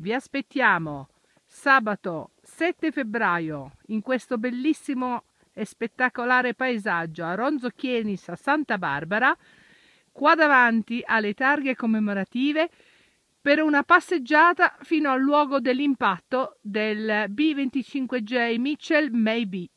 Vi aspettiamo sabato 7 febbraio in questo bellissimo e spettacolare paesaggio a Ronzo Chienis a Santa Barbara, qua davanti alle targhe commemorative per una passeggiata fino al luogo dell'impatto del B25J Mitchell Maybe.